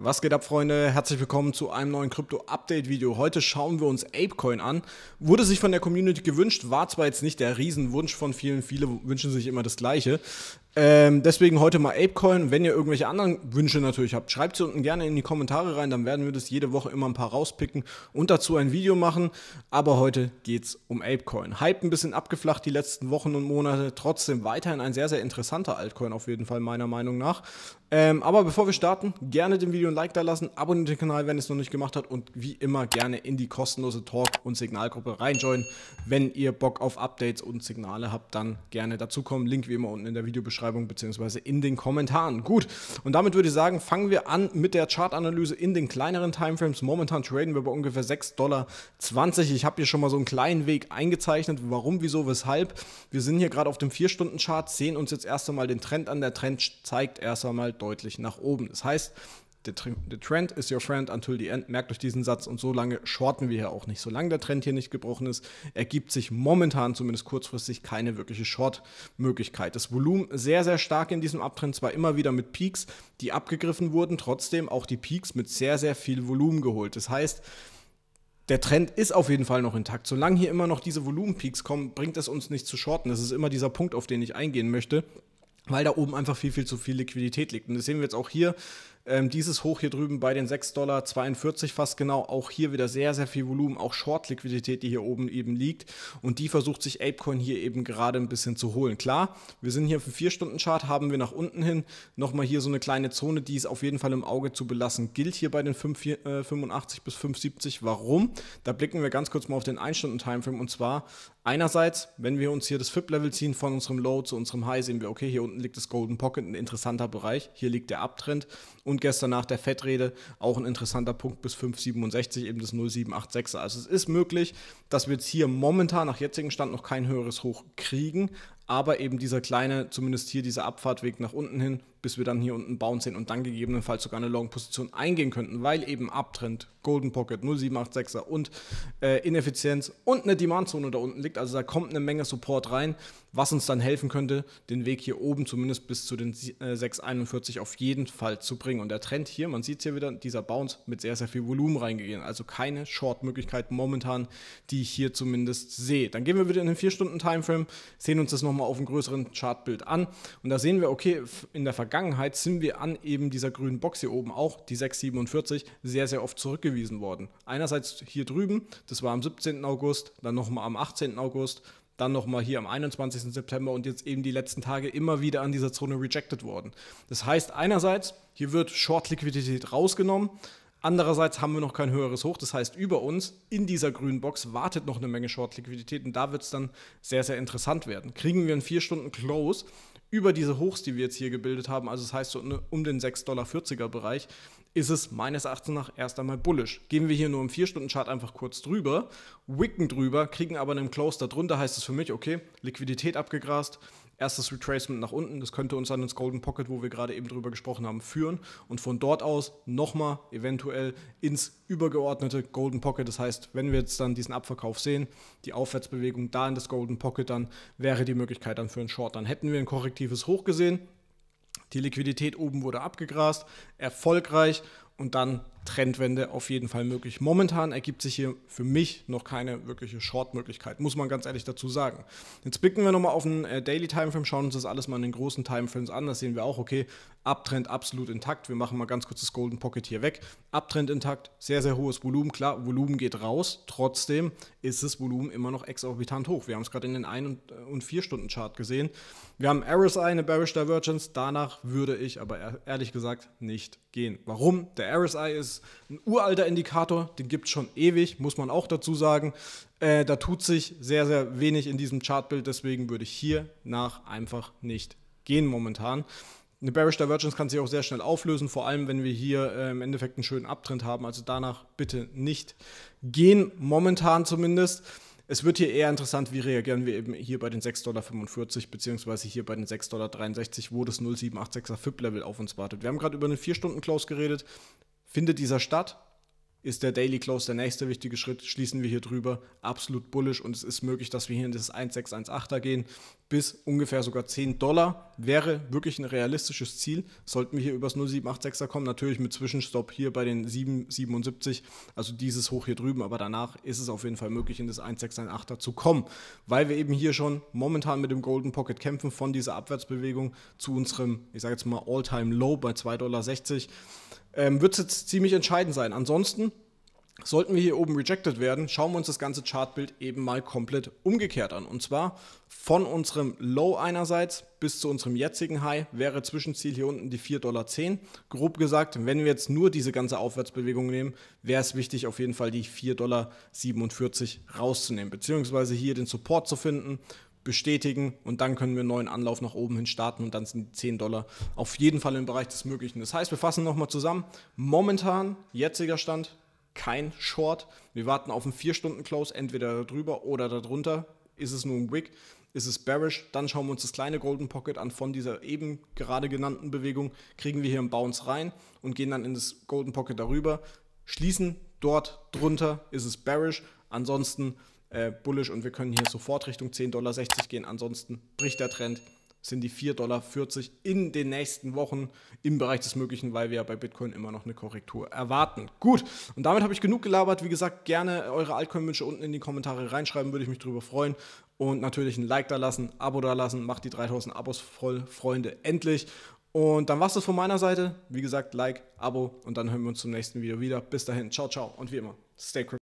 Was geht ab, Freunde? Herzlich willkommen zu einem neuen Krypto-Update-Video. Heute schauen wir uns Apecoin an. Wurde sich von der Community gewünscht, war zwar jetzt nicht der Riesenwunsch von vielen, viele wünschen sich immer das Gleiche. Ähm, deswegen heute mal Apecoin. Wenn ihr irgendwelche anderen Wünsche natürlich habt, schreibt sie unten gerne in die Kommentare rein. Dann werden wir das jede Woche immer ein paar rauspicken und dazu ein Video machen. Aber heute geht es um Apecoin. Hype ein bisschen abgeflacht die letzten Wochen und Monate. Trotzdem weiterhin ein sehr, sehr interessanter Altcoin auf jeden Fall meiner Meinung nach. Ähm, aber bevor wir starten, gerne dem Video ein Like da lassen, abonniert den Kanal, wenn ihr es noch nicht gemacht habt und wie immer gerne in die kostenlose Talk- und Signalgruppe reinjoinen. Wenn ihr Bock auf Updates und Signale habt, dann gerne dazukommen. Link wie immer unten in der Videobeschreibung Videobeschreibung beziehungsweise in den Kommentaren. Gut, und damit würde ich sagen, fangen wir an mit der Chartanalyse in den kleineren Timeframes. Momentan traden wir bei ungefähr 6,20 Dollar. Ich habe hier schon mal so einen kleinen Weg eingezeichnet, warum, wieso, weshalb. Wir sind hier gerade auf dem 4-Stunden-Chart, sehen uns jetzt erst einmal den Trend an. Der Trend zeigt erst einmal deutlich nach oben. Das heißt, The trend is your friend until the end. Merkt euch diesen Satz und so lange shorten wir hier auch nicht. Solange der Trend hier nicht gebrochen ist, ergibt sich momentan zumindest kurzfristig keine wirkliche Short-Möglichkeit. Das Volumen sehr, sehr stark in diesem Abtrend, zwar immer wieder mit Peaks, die abgegriffen wurden, trotzdem auch die Peaks mit sehr, sehr viel Volumen geholt. Das heißt, der Trend ist auf jeden Fall noch intakt. Solange hier immer noch diese Volumenpeaks kommen, bringt es uns nicht zu shorten. Das ist immer dieser Punkt, auf den ich eingehen möchte, weil da oben einfach viel, viel zu viel Liquidität liegt. Und das sehen wir jetzt auch hier. Ähm, dieses Hoch hier drüben bei den 6,42 Dollar fast genau. Auch hier wieder sehr, sehr viel Volumen, auch Short-Liquidität, die hier oben eben liegt. Und die versucht sich Apecoin hier eben gerade ein bisschen zu holen. Klar, wir sind hier auf dem 4-Stunden-Chart, haben wir nach unten hin nochmal hier so eine kleine Zone, die es auf jeden Fall im Auge zu belassen gilt, hier bei den 5,85 äh, bis 5,70. Warum? Da blicken wir ganz kurz mal auf den 1-Stunden-Timeframe und zwar Einerseits, wenn wir uns hier das FIP-Level ziehen von unserem Low zu unserem High, sehen wir, okay, hier unten liegt das Golden Pocket, ein interessanter Bereich, hier liegt der Abtrend und und gestern nach der Fettrede auch ein interessanter Punkt bis 5,67, eben das 0,786er. Also es ist möglich, dass wir jetzt hier momentan nach jetzigem Stand noch kein höheres Hoch kriegen, aber eben dieser kleine, zumindest hier dieser Abfahrtweg nach unten hin, bis wir dann hier unten bauen sehen und dann gegebenenfalls sogar eine Long-Position eingehen könnten, weil eben Abtrend, Golden Pocket, 0786er und äh, Ineffizienz und eine Demandzone da unten liegt. Also da kommt eine Menge Support rein, was uns dann helfen könnte, den Weg hier oben zumindest bis zu den äh, 641 auf jeden Fall zu bringen. Und der Trend hier, man sieht es hier wieder, dieser Bounce mit sehr, sehr viel Volumen reingegeben. Also keine Short-Möglichkeit momentan, die ich hier zumindest sehe. Dann gehen wir wieder in den 4-Stunden-Timeframe, sehen uns das nochmal nochmal auf einem größeren Chartbild an. Und da sehen wir, okay, in der Vergangenheit sind wir an eben dieser grünen Box hier oben auch, die 647, sehr, sehr oft zurückgewiesen worden. Einerseits hier drüben, das war am 17. August, dann nochmal am 18. August, dann nochmal hier am 21. September und jetzt eben die letzten Tage immer wieder an dieser Zone rejected worden. Das heißt einerseits, hier wird Short-Liquidität rausgenommen, Andererseits haben wir noch kein höheres Hoch. Das heißt, über uns in dieser grünen Box wartet noch eine Menge Short-Liquidität und da wird es dann sehr, sehr interessant werden. Kriegen wir in vier Stunden Close über diese Hochs, die wir jetzt hier gebildet haben, also das heißt so um den 6,40 Dollar Bereich, ist es meines Erachtens nach erst einmal bullisch. Gehen wir hier nur im 4-Stunden-Chart einfach kurz drüber, wicken drüber, kriegen aber einen Close darunter, heißt es für mich, okay, Liquidität abgegrast, erstes Retracement nach unten. Das könnte uns dann ins Golden Pocket, wo wir gerade eben drüber gesprochen haben, führen. Und von dort aus nochmal eventuell ins übergeordnete Golden Pocket. Das heißt, wenn wir jetzt dann diesen Abverkauf sehen, die Aufwärtsbewegung da in das Golden Pocket, dann wäre die Möglichkeit dann für einen Short. Dann hätten wir ein korrektives Hoch gesehen. Die Liquidität oben wurde abgegrast, erfolgreich und dann Trendwende auf jeden Fall möglich. Momentan ergibt sich hier für mich noch keine wirkliche Short-Möglichkeit, muss man ganz ehrlich dazu sagen. Jetzt blicken wir nochmal auf den äh, Daily Timeframe, schauen uns das alles mal in den großen Timeframes an. Da sehen wir auch, okay, Abtrend absolut intakt. Wir machen mal ganz kurz das Golden Pocket hier weg. Abtrend intakt, sehr, sehr hohes Volumen. Klar, Volumen geht raus. Trotzdem ist das Volumen immer noch exorbitant hoch. Wir haben es gerade in den 1- und 4-Stunden-Chart äh, gesehen. Wir haben RSI, eine Bearish Divergence. Danach würde ich aber ehrlich gesagt nicht gehen. Warum? Der RSI ist ein uralter Indikator, den gibt es schon ewig, muss man auch dazu sagen. Äh, da tut sich sehr, sehr wenig in diesem Chartbild, deswegen würde ich hier nach einfach nicht gehen momentan. Eine Bearish Divergence kann sich auch sehr schnell auflösen, vor allem wenn wir hier äh, im Endeffekt einen schönen Abtrend haben. Also danach bitte nicht gehen, momentan zumindest es wird hier eher interessant, wie reagieren wir eben hier bei den 6,45 Dollar, bzw. hier bei den 6,63 Dollar, wo das 0786er FIP-Level auf uns wartet. Wir haben gerade über einen 4-Stunden-Close geredet. Findet dieser statt? Ist der Daily Close der nächste wichtige Schritt? Schließen wir hier drüber. Absolut bullish und es ist möglich, dass wir hier in das 1618er gehen bis ungefähr sogar 10 Dollar wäre wirklich ein realistisches Ziel. Sollten wir hier übers 0786er kommen, natürlich mit Zwischenstopp hier bei den 777, also dieses hoch hier drüben, aber danach ist es auf jeden Fall möglich, in das 1618er zu kommen, weil wir eben hier schon momentan mit dem Golden Pocket kämpfen von dieser Abwärtsbewegung zu unserem, ich sage jetzt mal, All-Time-Low bei 2,60 Dollar. Ähm, Wird es jetzt ziemlich entscheidend sein. Ansonsten Sollten wir hier oben rejected werden, schauen wir uns das ganze Chartbild eben mal komplett umgekehrt an. Und zwar von unserem Low einerseits bis zu unserem jetzigen High wäre Zwischenziel hier unten die 4,10 Dollar. Grob gesagt, wenn wir jetzt nur diese ganze Aufwärtsbewegung nehmen, wäre es wichtig, auf jeden Fall die 4,47 Dollar rauszunehmen, beziehungsweise hier den Support zu finden, bestätigen und dann können wir einen neuen Anlauf nach oben hin starten und dann sind die 10 Dollar auf jeden Fall im Bereich des Möglichen. Das heißt, wir fassen nochmal zusammen. Momentan, jetziger Stand, kein Short. Wir warten auf einen 4-Stunden-Close, entweder darüber oder darunter. Ist es nur ein Wick? Ist es bearish? Dann schauen wir uns das kleine Golden Pocket an von dieser eben gerade genannten Bewegung. Kriegen wir hier einen Bounce rein und gehen dann in das Golden Pocket darüber. Schließen dort drunter ist es bearish. Ansonsten äh, bullish und wir können hier sofort Richtung 10,60 Dollar gehen. Ansonsten bricht der Trend sind die 4,40 Dollar in den nächsten Wochen im Bereich des Möglichen, weil wir bei Bitcoin immer noch eine Korrektur erwarten. Gut, und damit habe ich genug gelabert. Wie gesagt, gerne eure Altcoin-Wünsche unten in die Kommentare reinschreiben, würde ich mich darüber freuen. Und natürlich ein Like da lassen, Abo da lassen, macht die 3000 Abos voll, Freunde, endlich. Und dann war es das von meiner Seite. Wie gesagt, Like, Abo und dann hören wir uns zum nächsten Video wieder. Bis dahin, ciao, ciao und wie immer, stay crypto.